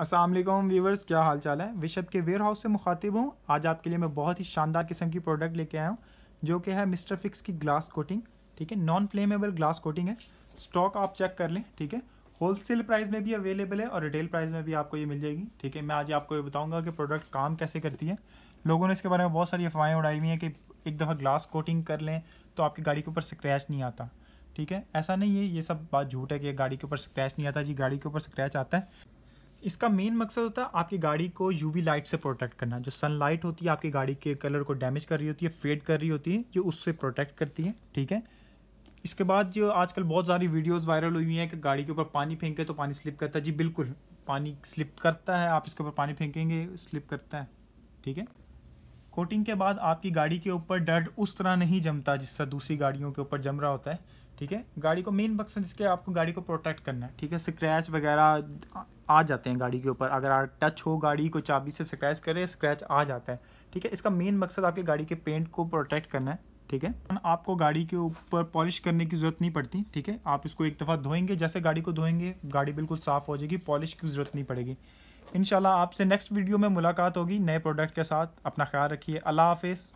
असल व्यूवर्स क्या हाल चाल है विशप के वेयर हाउस से मुखातिब हूँ आज आपके लिए मैं बहुत ही शानदार किस्म की प्रोडक्ट लेके आया हूँ जो कि है मिस्टर फिक्स की ग्लास कोटिंग ठीक है नॉन फ्लेमेबल ग्लास कोटिंग है स्टॉक आप चेक कर लें ठीक है होलसेल प्राइस में भी अवेलेबल है और रिटेल प्राइस में भी आपको ये मिल जाएगी ठीक है मैं आज आपको ये बताऊँगा कि प्रोडक्ट काम कैसे करती है लोगों ने इसके बारे में बहुत सारी अफवाहें उड़ाई हुई हैं कि एक दफ़ा ग्लास कोटिंग कर लें तो आपकी गाड़ी के ऊपर स्क्रैच नहीं आता ठीक है ऐसा नहीं है ये सब बात झूठ है कि गाड़ी के ऊपर स्क्रैच नहीं आता जी गाड़ी के ऊपर स्क्रैच आता है इसका मेन मकसद होता है आपकी गाड़ी को यूवी लाइट से प्रोटेक्ट करना जो सनलाइट होती है आपकी गाड़ी के कलर को डैमेज कर रही होती है फेड कर रही होती है ये उससे प्रोटेक्ट करती है ठीक है इसके बाद जो आजकल बहुत सारी वीडियोस वायरल हुई हैं कि गाड़ी के ऊपर पानी फेंके तो पानी स्लिप करता है जी बिल्कुल पानी स्लिप करता है आप इसके ऊपर पानी फेंकेंगे स्लिप करता है ठीक है कोटिंग के बाद आपकी गाड़ी के ऊपर डर्ट उस तरह नहीं जमता जिससे दूसरी गाड़ियों के ऊपर जम रहा होता है ठीक है गाड़ी को मेन मकसद इसके आपको गाड़ी को प्रोटेक्ट करना है ठीक है स्क्रैच वगैरह आ जाते हैं गाड़ी के ऊपर अगर टच हो गाड़ी को चाबी से स्क्रैच करे स्क्रैच आ जाता है ठीक है इसका मेन मकसद आपकी गाड़ी के पेंट को प्रोटेक्ट करना है ठीक है आपको गाड़ी के ऊपर पॉलिश करने की ज़रूरत नहीं पड़ती ठीक है आप इसको एक दफ़ा धोएंगे जैसे गाड़ी को धोएंगे गाड़ी बिल्कुल साफ़ हो जाएगी पॉलिश की ज़रूरत नहीं पड़ेगी इन आपसे नेक्स्ट वीडियो में मुलाकात होगी नए प्रोडक्ट के साथ अपना ख्याल रखिए अल्लाह हाफिज़